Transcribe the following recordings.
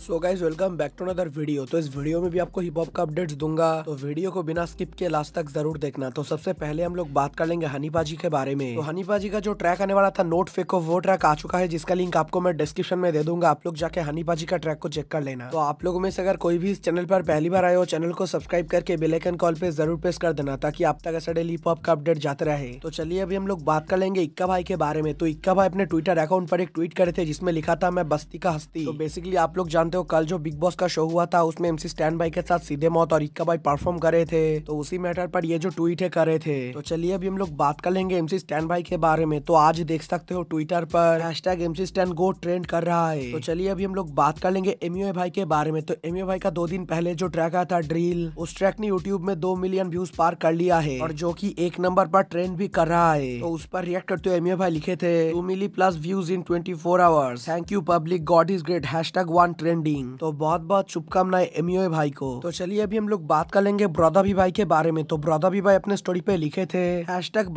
so guys welcome back to other video तो इस video में भी आपको हिप हॉप का अपडेट्स दूंगा तो वीडियो को बिना स्किप के लास्ट तक जरूर देखना तो सबसे पहले हम लोग बात कर लेंगे हनीपाजी के बारे में तो हनीपाजी का जो ट्रैक आने वाला था नोट फेको वो ट्रैक आ चुका है जिसका लिंक आपको मैं डिस्क्रिप्शन में दे दूंगा आप लोग जाके हनीपाजी का ट्रैक को चेक कर लेना तो आप लोगों में से अगर कोई भी इस चैनल पर पहली बार आए हो चैनल को सब्सक्राइब करके बेलाइकन कॉल पे जरूर प्रेस कर देना ताकि आप तक ऐसा डेली हिप हॉप का अपडेट जाते रहे तो चलिए अभी हम लोग बात कर लेंगे इक्का भाई के बारे में तो इक्का भाई अपने ट्विटर अकाउंट पर एक ट्वीट करे थे जिसमें लिखा था मैं बस्ती का हस्ती बेसिकली तो आप लोग जानते जानते हो कल जो बिग बॉस का शो हुआ था उसमें एमसी स्टैंड बाई के साथ सीधे मौत और इक्का भाई परफॉर्म करे थे तो उसी मैटर पर ये जो ट्वीट है करे थे तो चलिए अभी हम लोग बात कर लेंगे एमसी स्टैंड बाई के बारे में तो आज देख सकते हो ट्विटर पर hashtag MC Stan go trend कर रहा है तो चलिए अभी हम लोग बात कर लेंगे एमयू भाई के बारे में तो एमयू भाई का दो दिन पहले जो ट्रैक आया था ड्रिल उस ट्रैक ने यूट्यूब में दो मिलियन व्यूज पार कर लिया है और जो की एक नंबर पर ट्रेंड भी कर रहा है तो उस पर रिएक्ट करते हुए एमयू भाई लिखे थे two million plus views in twenty four hours thank you public god is great hashtag one trend branding तो बहुत बहुत शुभकामनाएं एमओ भाई को तो चलिए अभी हम लोग बात कर लेंगे ब्रदाभी भाई के बारे में तो ब्रदाभी भाई अपने स्टोरी पे लिखे थे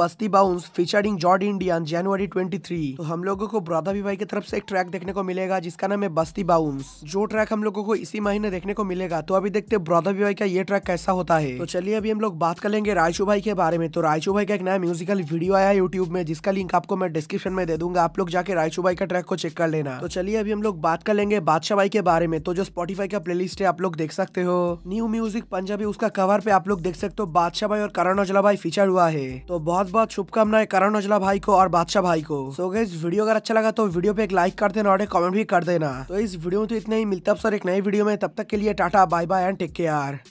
बस्ती बाउंस फीचरिंग जॉर्ड इंडियन जनवरी ट्वेंटी तो हम लोगों को ब्रदाभी भाई की तरफ से एक ट्रैक देखने को मिलेगा जिसका नाम है बस्ती बाउंस जो ट्रैक हम लोगों को इसी महीने देखने को मिलेगा तो अभी देखते ब्रदाभी भाई का ये ट्रैक कैसा होता है तो चलिए अभी हम लोग बात कर लेंगे रायचू भाई के बारे में तो रायचू भाई का एक नया म्यूजिकल वीडियो आया यूट्यूब में जिसका लिंक आपको मैं डिस्क्रिप्शन में दे दूंगा आप लोग जाके रायचू भाई का ट्रैक को चेक कर लेना तो चलिए अभी हम लोग बात कर लेंगे बादशाह भाई के बारे बारे में तो जो स्पॉटीफाई का प्लेलिस्ट है आप लोग देख सकते हो न्यू म्यूजिक पंजाबी उसका कवर पे आप लोग देख सकते हो बादशाह भाई और करण औजला भाई फीचर हुआ है तो बहुत बहुत शुभकामनाएं करण औजला भाई को और बादशाह भाई को सो so वीडियो अगर अच्छा लगा तो वीडियो पे एक लाइक कर देना और एक कॉमेंट भी कर देना तो इस वीडियो में तो इतना ही मिलता है सर एक नई वीडियो में तब तक के लिए tata bye bye and take care